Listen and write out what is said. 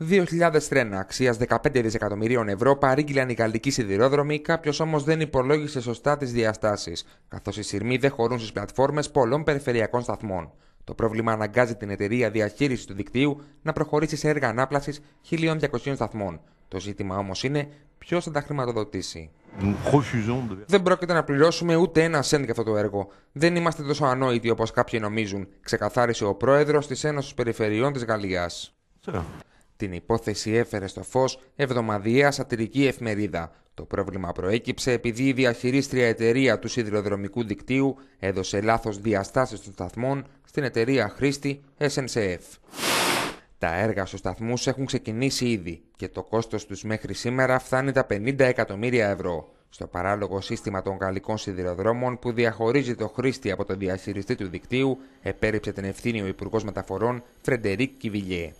2.000 τρένα αξίας 15 δισεκατομμυρίων ευρώ παρήγγειλαν οι γαλλικοί σιδηρόδρομοι, κάποιος όμως δεν υπολόγισε σωστά τις διαστάσεις, καθώς οι σειρμοί δεν χωρούν στις πλατφόρμες πολλών περιφερειακών σταθμών. Το πρόβλημα αναγκάζει την εταιρεία διαχείρισης του δικτύου να προχωρήσει σε έργα ανάπλασης 1.200 σταθμών. Το ζήτημα όμως είναι ποιος θα τα χρηματοδοτήσει. Δεν πρόκειται να πληρώσουμε ούτε ένα σέντ για αυτό το έργο. Δεν είμαστε τόσο ανόητοι όπως κάποιοι νομίζουν, ξεκαθάρισε ο πρόεδρος της Ένωσης Περιφερειών της Γαλλίας. Την υπόθεση έφερε στο φως εβδομαδιαία σατυρική εφημερίδα. Το πρόβλημα προέκυψε επειδή η διαχειρίστρια εταιρεία του σιδηροδρομικού δικτύου έδωσε λάθος διαστάσεις των σταθμών στην εταιρεία χρήστη SNCF. Τα έργα στους σταθμούς έχουν ξεκινήσει ήδη και το κόστος τους μέχρι σήμερα φτάνει τα 50 εκατομμύρια ευρώ. Στο παράλογο σύστημα των γαλλικών σιδηροδρόμων που διαχωρίζει το χρήστη από τον διαχειριστή του δικτύου, επέριψε την ευθύνη ο Υπουργός Μεταφορών Φρεντερίκ Κιβιλιέ.